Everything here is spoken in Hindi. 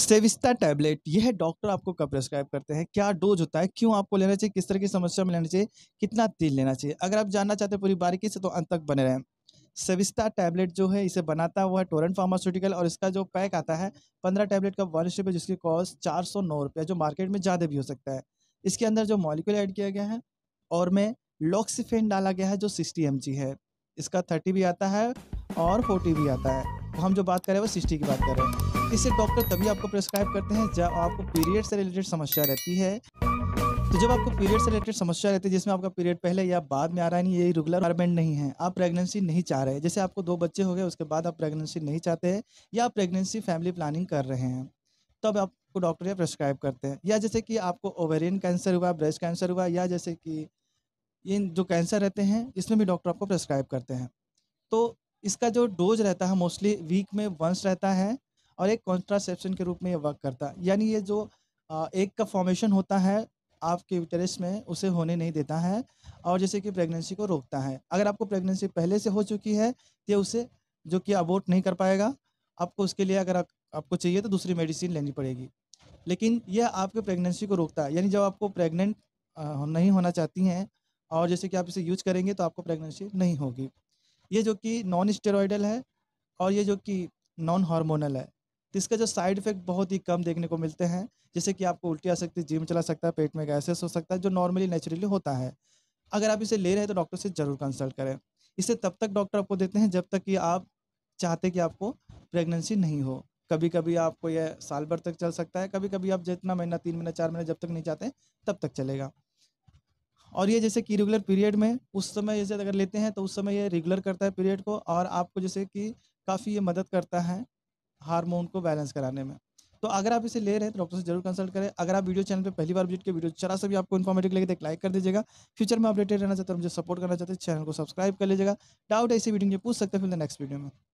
सेविस्ता टैबलेट यह डॉक्टर आपको कब प्रेस्क्राइब करते हैं क्या डोज होता है क्यों आपको लेना चाहिए किस तरह की समस्या में लेना चाहिए कितना तेल लेना चाहिए अगर आप जानना चाहते हैं पूरी बारीकी से तो अंत तक बने रहें सेविस्ता टैबलेट जो है इसे बनाता हुआ है टोरेंट फार्मास्यूटिकल और इसका जो पैक आता है पंद्रह टैबलेट का वन रुपये जिसकी कॉस्ट चार सौ नौ रुपये जो मार्केट में ज़्यादा भी हो सकता है इसके अंदर जो मॉलिकुल ऐड किया गया है और में लॉक्सीफेन डाला गया है जो सिक्सटी एम है इसका थर्टी भी आता है और फोर्टी भी आता है हम जो बात कर रहे हैं वो सिस्टी की बात कर रहे हैं इसे डॉक्टर तभी आपको प्रेस्क्राइब करते हैं जब आपको पीरियड से रिलेटेड समस्या रहती है तो जब आपको पीरियड से रिलेटेड समस्या रहती है जिसमें आपका पीरियड पहले या बाद में आ रहा है नहीं ये रेगुलर रिक्वायरमेंट नहीं है आप प्रेगनेंसी नहीं चाह रहे जैसे आपको दो बच्चे हो गए उसके बाद आप प्रेगनेंसी नहीं चाहते हैं या आप प्रेगनेंसी फैमिली प्लानिंग कर रहे हैं तब आपको डॉक्टर या प्रेस्क्राइब करते हैं या जैसे कि आपको ओवेरियन कैंसर हुआ ब्रेस्ट कैंसर हुआ या जैसे कि इन जो कैंसर रहते हैं इसमें भी डॉक्टर आपको प्रेस्क्राइब करते हैं तो इसका जो डोज रहता है मोस्टली वीक में वंस रहता है और एक कॉन्ट्रासेप्शन के रूप में ये वर्क करता है यानी ये जो एक का फॉर्मेशन होता है आपके यूटेरस में उसे होने नहीं देता है और जैसे कि प्रेगनेंसी को रोकता है अगर आपको प्रेगनेंसी पहले से हो चुकी है तो उसे जो कि अबोर्ट नहीं कर पाएगा आपको उसके लिए अगर आप, आपको चाहिए तो दूसरी मेडिसिन लेनी पड़ेगी लेकिन यह आपके प्रेगनेंसी को रोकता है यानी जब आपको प्रेगनेंट नहीं होना चाहती हैं और जैसे कि आप इसे यूज करेंगे तो आपको प्रेगनेंसी नहीं होगी ये जो कि नॉन स्टेरॉयडल है और ये जो कि नॉन हार्मोनल है तो इसका जो साइड इफेक्ट बहुत ही कम देखने को मिलते हैं जैसे कि आपको उल्टी आ सकती है जिम चला सकता है पेट में गैसेस हो सकता है जो नॉर्मली नेचुरली होता है अगर आप इसे ले रहे हैं तो डॉक्टर से ज़रूर कंसल्ट करें इसे तब तक डॉक्टर आपको देते हैं जब तक कि आप चाहते कि आपको प्रेगनेंसी नहीं हो कभी कभी आपको यह साल भर तक चल सकता है कभी कभी आप जितना महीना तीन महीना चार महीना जब तक नहीं चाहते तब तक चलेगा और ये जैसे कि रेगुलर पीरियड में उस समय जैसे अगर लेते हैं तो उस समय ये रेगुलर करता है पीरियड को और आपको जैसे कि काफ़ी ये मदद करता है हार्मोन को बैलेंस कराने में तो अगर आप इसे ले रहे हैं तो डॉक्टर से जरूर कंसल्ट करें अगर आप वीडियो चैनल पर पहली बार विजिट के वीडियो चरा से भी आपको इन्फॉर्मेटिव लगे तो लाइक कर दीजिएगा फ्यूचर में अपडेटेड रहना चाहते हैं मुझे सपोर्ट करना चाहते हैं चैनल को सब्सक्राइब कर लीजिएगा डाउट ऐसी वीडियो मुझे पूछ सकते हैं फिर नेक्स्ट वीडियो में